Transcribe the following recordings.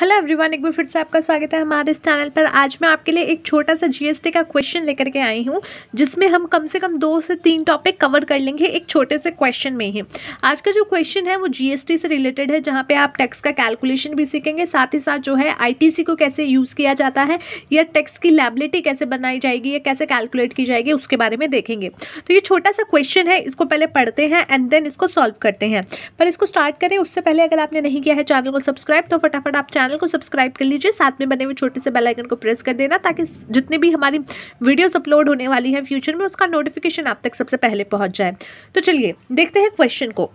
Hello everyone एक बार फिर से आपका स्वागत है हमारे इस चैनल पर आज मैं आपके लिए एक छोटा सा जीएसटी का क्वेश्चन लेकर के आई हूँ जिसमें हम कम से कम दो से तीन टॉपिक कवर कर लेंगे एक छोटे से क्वेश्चन में ही आज का जो क्वेश्चन है वो जीएसटी से रिलेटेड है जहाँ पे आप टैक्स का कैलकुलेशन भी सीखेंगे साथ ही साथ जो है आई को कैसे यूज़ किया जाता है या टैक्स की लेबिलिटी कैसे बनाई जाएगी या कैसे कैलकुलेट की जाएगी उसके बारे में देखेंगे तो ये छोटा सा क्वेश्चन है इसको पहले पढ़ते हैं एंड देन इसको सॉल्व करते हैं पर इसको स्टार्ट करें उससे पहले अगर आपने नहीं किया है चैनल को सब्सक्राइब तो फटाफट आप चैनल चैनल को सब्सक्राइब कर लीजिए साथ में बने हुए छोटे से बेल आइकन को प्रेस कर देना ताकि जितनी भी हमारी वीडियोस अपलोड होने वाली है फ्यूचर में उसका नोटिफिकेशन आप तक सबसे पहले पहुंच जाए तो चलिए देखते हैं क्वेश्चन को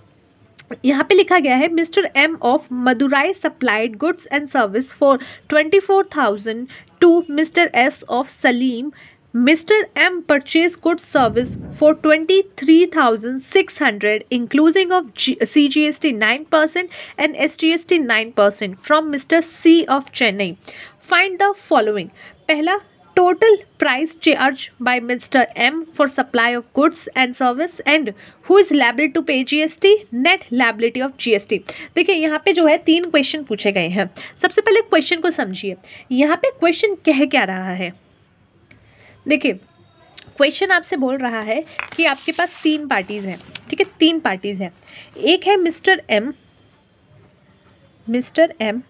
यहाँ पे लिखा गया है mister M of Madurai supplied goods and service for twenty four thousand to mister S of Salem Mr. M purchased goods service for twenty three thousand six hundred, including of G CGST percent and SGST nine percent from Mr. C of Chennai. Find the following. Pehla, total price charged by Mr. M for supply of goods and service and who is liable to pay GST net liability of GST देखिए यहाँ पे जो है तीन question पूछे गए हैं सबसे पहले क्वेश्चन को समझिए यहाँ पे क्वेश्चन कह क्या रहा है देखिए क्वेश्चन आपसे बोल रहा है कि आपके पास तीन पार्टीज़ हैं ठीक है तीन पार्टीज़ हैं एक है मिस्टर एम मिस्टर एम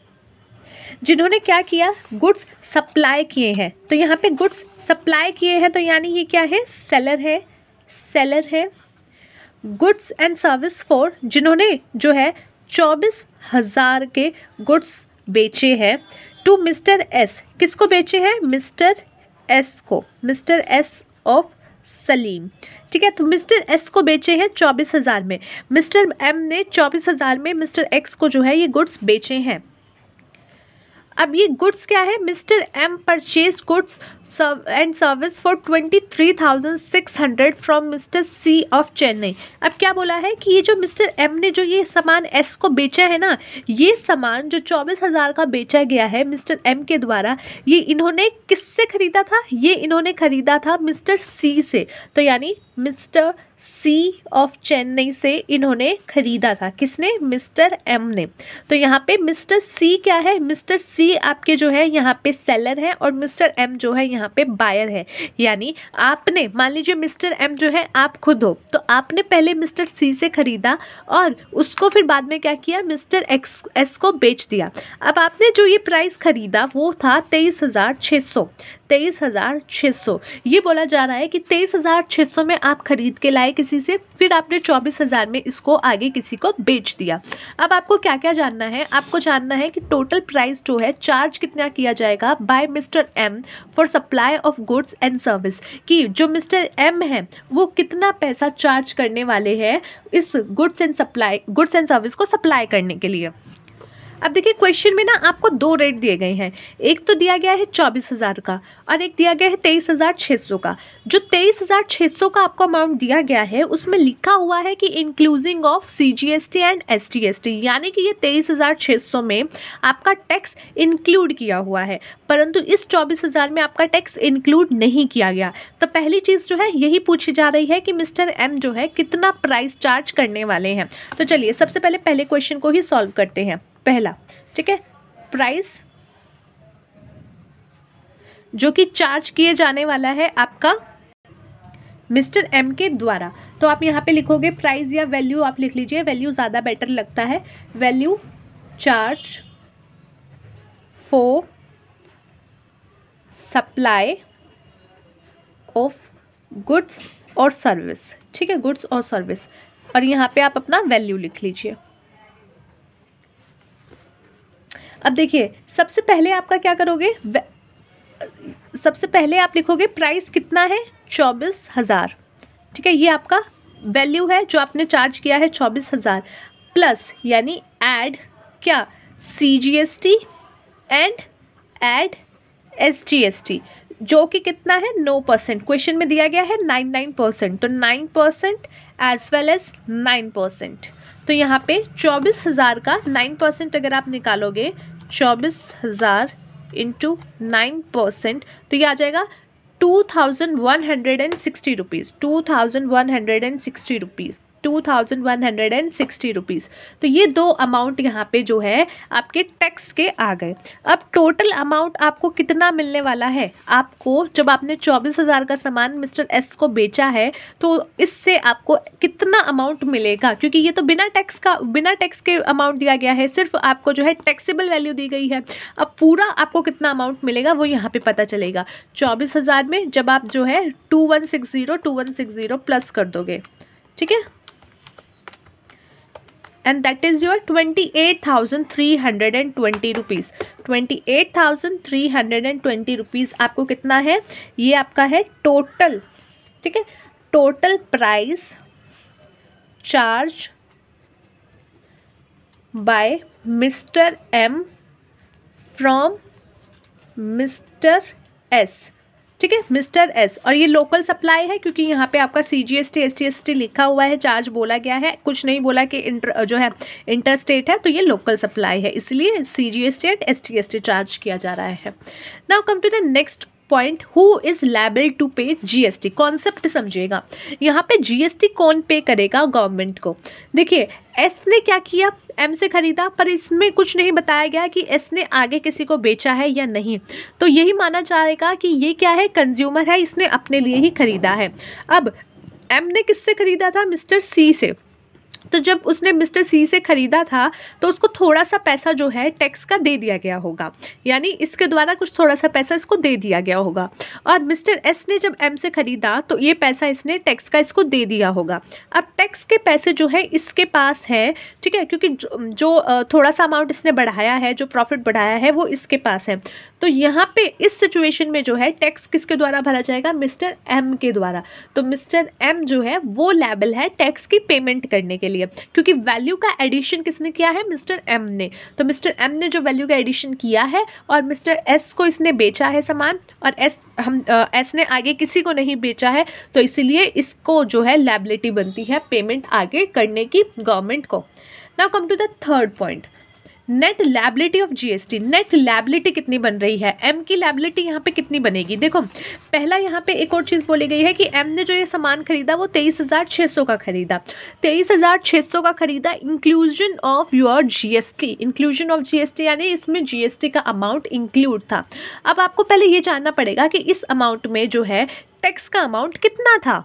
जिन्होंने क्या किया गुड्स सप्लाई किए हैं तो यहाँ पे गुड्स सप्लाई किए हैं तो यानी ये क्या है सेलर है सेलर है गुड्स एंड सर्विस फॉर जिन्होंने जो है चौबीस हज़ार के गुड्स बेचे हैं टू मिस्टर एस किसको बेचे हैं मिस्टर एस को मिस्टर एस ऑफ सलीम ठीक है तो मिस्टर एस को बेचे हैं चौबीस हज़ार में मिस्टर एम ने चौबीस हज़ार में मिस्टर एक्स को जो है ये गुड्स बेचे हैं अब ये गुड्स क्या है mister M purchase goods and service for twenty three thousand six hundred from mister C of Chennai अब क्या बोला है कि ये जो मिस्टर एम ने जो ये सामान एस को बेचा है ना ये सामान जो चौबीस हज़ार का बेचा गया है मिस्टर एम के द्वारा ये इन्होंने किससे ख़रीदा था ये इन्होंने ख़रीदा था मिस्टर सी से तो यानी मिस्टर सी ऑफ चेन्नई से इन्होंने ख़रीदा था किसने मिस्टर एम ने तो यहाँ पे मिस्टर सी क्या है मिस्टर सी आपके जो है यहाँ पे सेलर है और मिस्टर एम जो है यहाँ पे बायर है यानी आपने मान लीजिए मिस्टर एम जो है आप खुद हो तो आपने पहले मिस्टर सी से ख़रीदा और उसको फिर बाद में क्या किया मिस्टर एक्स एस को बेच दिया अब आपने जो ये प्राइस ख़रीदा वो था तेईस हज़ार छः सौ तेईस हज़ार छः सौ ये बोला जा रहा है कि तेईस हज़ार छः सौ में आप ख़रीद के लाए उठाए किसी से फिर आपने चौबीस हज़ार में इसको आगे किसी को बेच दिया अब आपको क्या क्या जानना है आपको जानना है कि टोटल प्राइस जो है चार्ज कितना किया जाएगा by mister M for supply of goods and service कि जो मिस्टर एम है वो कितना पैसा चार्ज करने वाले हैं इस goods and supply goods and service को सप्लाई करने के लिए अब देखिए क्वेश्चन में ना आपको दो रेट दिए गए हैं एक तो दिया गया है चौबीस हज़ार का और एक दिया गया है तेईस हज़ार छः सौ का जो तेईस हज़ार छः सौ का आपको अमाउंट दिया गया है उसमें लिखा हुआ है कि including of C G S T and S T S T यानी कि ये तेईस हज़ार छः सौ में आपका टैक्स इंक्लूड किया हुआ है परंतु इस चौबीस हज़ार में आपका टैक्स इंक्लूड नहीं किया गया तो पहली चीज़ जो है यही पूछी जा रही है कि मिस्टर एम जो है कितना प्राइस चार्ज करने वाले हैं तो चलिए सबसे पहले पहले क्वेश्चन को ही सॉल्व करते हैं पहला ठीक है प्राइस जो कि चार्ज किए जाने वाला है आपका मिस्टर एम के द्वारा तो आप यहाँ पे लिखोगे प्राइस या वैल्यू आप लिख लीजिए वैल्यू ज़्यादा बेटर लगता है value charge for supply of goods और सर्विस ठीक है गुड्स और सर्विस और यहाँ पे आप अपना वैल्यू लिख लीजिए अब देखिए सबसे पहले आपका क्या करोगे सबसे पहले आप लिखोगे प्राइस कितना है चौबीस हज़ार ठीक है ये आपका वैल्यू है जो आपने चार्ज किया है चौबीस हज़ार प्लस यानी एड क्या C G S T and add S G S T जो कि कितना है नौ परसेंट क्वेश्चन में दिया गया है नाइन नाइन परसेंट तो nine percent as well as nine percent तो यहाँ पे चौबीस हज़ार का नाइन परसेंट अगर आप निकालोगे चौबीस हज़ार इंटू नाइन परसेंट तो ये आ जाएगा two thousand one hundred and sixty rupees two thousand one hundred and sixty rupees two thousand one hundred and sixty rupees तो ये दो अमाउंट यहाँ पे जो है आपके टैक्स के आ गए अब टोटल अमाउंट आपको कितना मिलने वाला है आपको जब आपने चौबीस हज़ार का सामान मिस्टर एस को बेचा है तो इससे आपको कितना अमाउंट मिलेगा क्योंकि ये तो बिना टैक्स का बिना टैक्स के अमाउंट दिया गया है सिर्फ आपको जो है टैक्सीबल वैल्यू दी गई है अब पूरा आपको कितना अमाउंट मिलेगा वो यहाँ पे पता चलेगा चौबीस हज़ार में जब आप जो है two one six zero two one six zero plus कर दोगे ठीक है and that is your 28,320 rupees 28,320 rupees आपको कितना है ये आपका है टोटल ठीक है total price charge by Mr. M from Mr. S. ठीक है मिस्टर एस और ये लोकल सप्लाई है क्योंकि यहाँ पे आपका C G S T S T S T लिखा हुआ है चार्ज बोला गया है कुछ नहीं बोला कि इंटर जो है इंटर स्टेट है तो ये लोकल सप्लाई है इसलिए C G S T and S T S T charge किया जा रहा है now come to the next point who is liable to pay GST concept समझिएगा यहाँ पे जीएसटी कौन पे करेगा गवर्नमेंट को देखिए एस ने क्या किया एम से ख़रीदा पर इसमें कुछ नहीं बताया गया कि एस ने आगे किसी को बेचा है या नहीं तो यही माना जाएगा कि ये क्या है कंज्यूमर है इसने अपने लिए ही ख़रीदा है अब एम ने किससे ख़रीदा था मिस्टर सी से तो जब उसने मिस्टर सी से ख़रीदा था तो उसको थोड़ा सा पैसा जो है टैक्स का दे दिया गया होगा यानी इसके द्वारा कुछ थोड़ा सा पैसा इसको दे दिया गया होगा और मिस्टर एस ने जब एम से ख़रीदा तो ये पैसा इसने टैक्स का इसको दे दिया होगा अब टैक्स के पैसे जो है इसके पास है ठीक है क्योंकि जो थोड़ा सा अमाउंट इसने बढ़ाया है जो प्रॉफिट बढ़ाया है वो इसके पास है तो यहाँ पे इस सिचुएशन में जो है टैक्स किसके द्वारा भरा जाएगा मिस्टर एम के द्वारा तो मिस्टर एम जो है वो लेबल है टैक्स की पेमेंट करने के लिए है क्योंकि वैल्यू का एडिशन किसने किया है मिस्टर एम ने तो मिस्टर एम ने जो वैल्यू का एडिशन किया है और मिस्टर एस को इसने बेचा है सामान और एस हम एस ने आगे किसी को नहीं बेचा है तो इसीलिए इसको जो है लाइबिलिटी बनती है पेमेंट आगे करने की गवर्नमेंट को now come to the third point net liability of GST net liability कितनी बन रही है एम की लैबिलिटी यहाँ पे कितनी बनेगी देखो पहला यहाँ पे एक और चीज़ बोली गई है कि एम ने जो ये सामान खरीदा वो तेईस हज़ार छः सौ का खरीदा तेईस हज़ार छः सौ का खरीदा inclusion of your GST inclusion of GST यानी इसमें जीएसटी का अमाउंट इंक्लूड था अब आपको पहले ये जानना पड़ेगा कि इस अमाउंट में जो है टैक्स का अमाउंट कितना था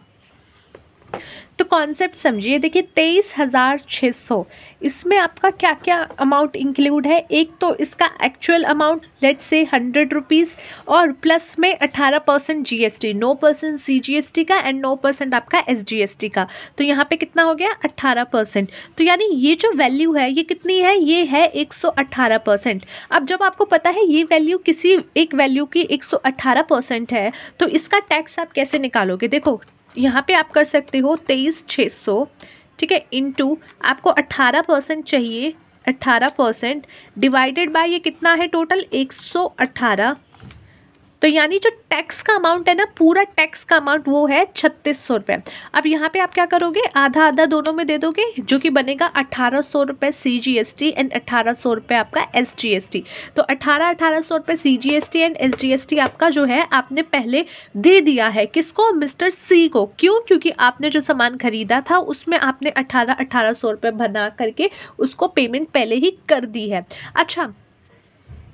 तो कॉन्सेप्ट समझिए देखिए तेईस हज़ार छः सौ इसमें आपका क्या क्या अमाउंट इंक्लूड है एक तो इसका actual amount let say hundred rupees और प्लस में अठारह परसेंट जी एस टी नौ percent C G S T का एंड नौ परसेंट आपका एस जी एस टी का तो यहाँ पे कितना हो गया अट्ठारह परसेंट तो यानी ये जो वैल्यू है ये कितनी है ये है एक सौ अट्ठारह परसेंट अब जब आपको पता है ये वैल्यू किसी एक वैल्यू की एक सौ अट्ठारह परसेंट है तो इसका टैक्स आप कैसे निकालोगे देखो यहाँ पे आप कर सकते हो तेईस छः सौ ठीक है इनटू आपको अट्ठारह परसेंट चाहिए अट्ठारह परसेंट डिवाइडेड बाय ये कितना है टोटल एक सौ अट्ठारह तो यानी जो टैक्स का अमाउंट है ना पूरा टैक्स का अमाउंट वो है छत्तीस सौ रुपये अब यहाँ पे आप क्या करोगे आधा आधा दोनों में दे दोगे जो कि बनेगा अठारह सौ रुपये C G S T and अठारह सौ रुपये आपका एस जी एस टी तो अठारह अठारह सौ रुपये C G S T and S G S T आपका जो है आपने पहले दे दिया है किसको मिस्टर सी को क्यों क्योंकि आपने जो सामान खरीदा था उसमें आपने अठारह अठारह सौ रुपये बना करके उसको पेमेंट पहले ही कर दी है अच्छा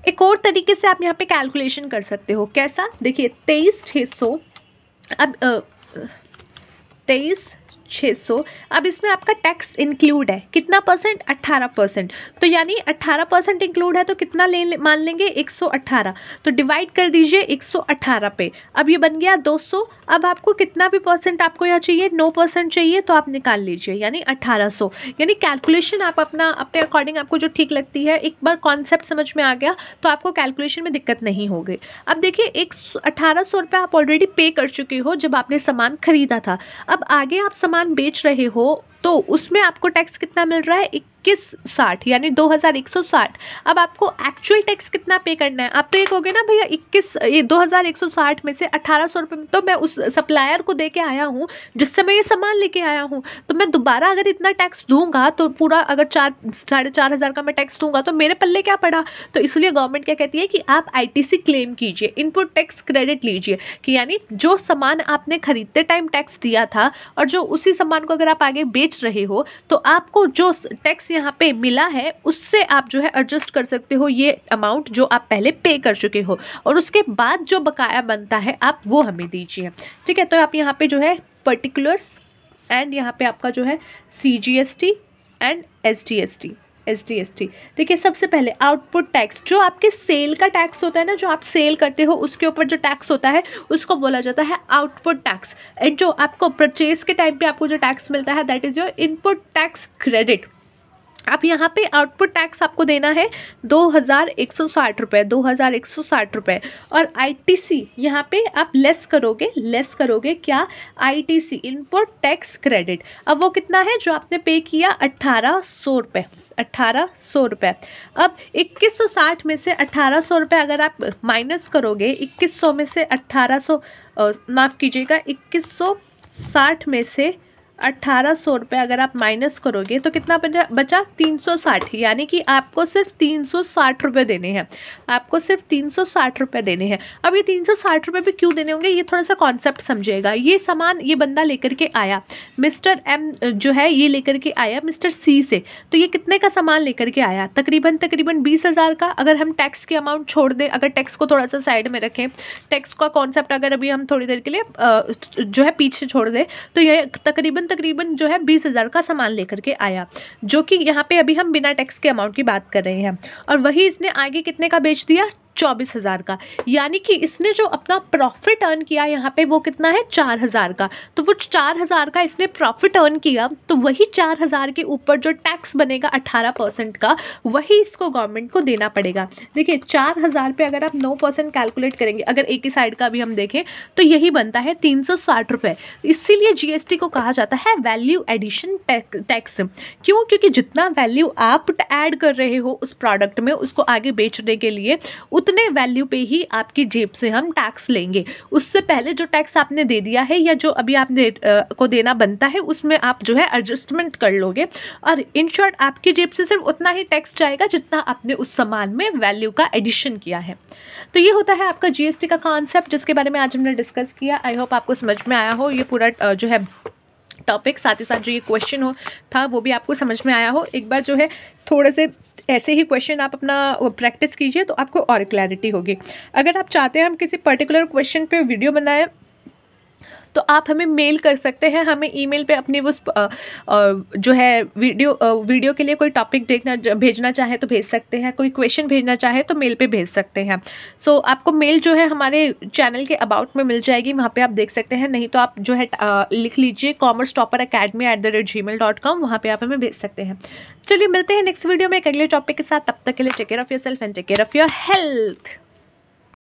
एक और तरीके से आप यहाँ पे कैलकुलेशन कर सकते हो कैसा देखिए तेईस छः सौ अब तेईस छः सौ अब इसमें आपका टैक्स इंक्लूड है कितना परसेंट अट्ठारह परसेंट तो यानी अट्ठारह परसेंट इंक्लूड है तो कितना ले, ले मान लेंगे एक सौ अट्ठारह तो डिवाइड कर दीजिए एक सौ पे अब ये बन गया दो सौ अब आपको कितना भी परसेंट आपको यहाँ चाहिए नौ परसेंट चाहिए तो आप निकाल लीजिए यानी 1800 सौ यानी कैलकुलेशन आप अपना अपने अकॉर्डिंग आपको जो ठीक लगती है एक बार कॉन्सेप्ट समझ में आ गया तो आपको कैलकुलेशन में दिक्कत नहीं होगी अब देखिए एक अठारह सौ आप ऑलरेडी पे कर चुके हो जब आपने सामान खरीदा था अब आगे आप सामान सामान बेच रहे हो तो उसमें आपको टैक्स कितना मिल रहा है इक्कीस साठ यानी दो हज़ार एक सौ साठ अब आपको एक्चुअल टैक्स कितना पे करना है आप तो ये कहोगे ना भैया इक्कीस ये दो हज़ार एक सौ साठ में से अठारह सौ रुपये तो मैं उस सप्लायर को दे के आया हूँ जिससे मैं ये सामान लेके आया हूँ तो मैं दोबारा अगर इतना टैक्स दूंगा तो पूरा अगर चार साढ़े चार हज़ार का मैं टैक्स दूंगा तो मेरे पल्ले क्या पड़ा तो इसलिए गवर्नमेंट क्या कहती है कि आप आई क्लेम कीजिए इनपुट टैक्स क्रेडिट लीजिए कि यानी जो सामान आपने खरीदते टाइम टैक्स दिया था और जो उसी सामान को अगर आप आगे बेच रहे हो तो आपको जो टैक्स यहाँ पे मिला है उससे आप जो है एडजस्ट कर सकते हो ये अमाउंट जो आप पहले पे कर चुके हो और उसके बाद जो बकाया बनता है आप वो हमें दीजिए ठीक है तो आप यहाँ पे जो है पर्टिकुलर्स एंड यहाँ पे आपका जो है C G S T and S T S T S T S T देखिए सबसे पहले आउटपुट टैक्स जो आपके सेल का टैक्स होता है ना जो आप सेल करते हो उसके ऊपर जो टैक्स होता है उसको बोला जाता है आउटपुट टैक्स एंड जो आपको परचेज के टाइम पे आपको जो टैक्स मिलता है that is your input tax credit आप यहाँ पे आउटपुट टैक्स आपको देना है दो हज़ार एक सौ साठ रुपये दो हज़ार एक सौ साठ रुपये और आईटीसी यहाँ पर आप लेस करोगे लेस करोगे क्या आईटीसी इनपुट टैक्स क्रेडिट अब वो कितना है जो आपने पे किया अट्ठारह सौ रुपये अट्ठारह सौ रुपये अब इक्कीस सौ साठ में से अट्ठारह सौ रुपये अगर आप माइनस करोगे इक्कीस सौ में से अट्ठारह सौ माफ़ कीजिएगा इक्कीस सौ साठ में से अट्ठारह सौ रुपये अगर आप माइनस करोगे तो कितना बचा तीन सौ साठ यानी कि आपको सिर्फ तीन सौ साठ रुपये देने हैं आपको सिर्फ तीन सौ साठ रुपये देने हैं अब ये तीन सौ साठ रुपये भी क्यों देने होंगे ये थोड़ा सा कॉन्सेप्ट समझेगा ये सामान ये बंदा लेकर के आया मिस्टर एम जो है ये लेकर के आया मिस्टर सी से तो ये कितने का सामान लेकर के आया तकरीबन तकरीबन बीस हज़ार का अगर हम टैक्स के अमाउंट छोड़ दें अगर टैक्स को थोड़ा सा साइड में रखें टैक्स का कॉन्सेप्ट अगर अभी हम थोड़ी देर के लिए जो है पीछे छोड़ दें तो यह तकरीबन तकरीबन जो है बीस हज़ार का सामान लेकर के आया जो कि यहाँ पे अभी हम बिना टैक्स के अमाउंट की बात कर रहे हैं और वही इसने आगे कितने का बेच दिया चौबीस हज़ार का यानी कि इसने जो अपना प्रॉफिट अर्न किया यहाँ पे वो कितना है चार हज़ार का तो वो चार हज़ार का इसने प्रॉफिट अर्न किया तो वही चार हज़ार के ऊपर जो टैक्स बनेगा अट्ठारह परसेंट का वही इसको गवर्नमेंट को देना पड़ेगा देखिए चार हज़ार पर अगर आप नौ परसेंट कैलकुलेट करेंगे अगर एक ही साइड का भी हम देखें तो यही बनता है तीन सौ साठ इसीलिए जी को कहा जाता है वैल्यू एडिशन टैक्स क्यों क्योंकि जितना वैल्यू आप ऐड कर रहे हो उस प्रोडक्ट में उसको आगे बेचने के लिए उतने वैल्यू पे ही आपकी जेब से हम टैक्स लेंगे उससे पहले जो टैक्स आपने दे दिया है या जो अभी आपने आ, को देना बनता है उसमें आप जो है एडजस्टमेंट कर लोगे और इन शॉर्ट आपकी जेब से सिर्फ उतना ही टैक्स जाएगा जितना आपने उस सामान में वैल्यू का एडिशन किया है तो ये होता है आपका जीएसटी का कॉन्सेप्ट जिसके बारे में आज हमने डिस्कस किया आई होप आपको समझ में आया हो ये पूरा जो है टॉपिक साथ ही साथ जो ये क्वेश्चन हो था वो भी आपको समझ में आया हो एक बार जो है थोड़े से ऐसे ही क्वेश्चन आप अपना प्रैक्टिस कीजिए तो आपको और क्लैरिटी होगी अगर आप चाहते हैं हम किसी पर्टिकुलर क्वेश्चन पे वीडियो बनाएं तो आप हमें मेल कर सकते हैं हमें ईमेल पे अपनी वो जो है वीडियो वीडियो के लिए कोई टॉपिक देखना भेजना चाहे तो भेज सकते हैं कोई क्वेश्चन भेजना चाहे तो मेल पे भेज सकते हैं सो so, आपको मेल जो है हमारे चैनल के अबाउट में मिल जाएगी वहाँ पर आप देख सकते हैं नहीं तो आप जो है लिख लीजिए commerce topper academy at the rate Gmail dot com वहाँ पर आप हमें भेज सकते हैं चलिए मिलते हैं नेक्स्ट वीडियो में एक अगले टॉपिक के साथ तब तक के लिए take care of yourself and take care of your health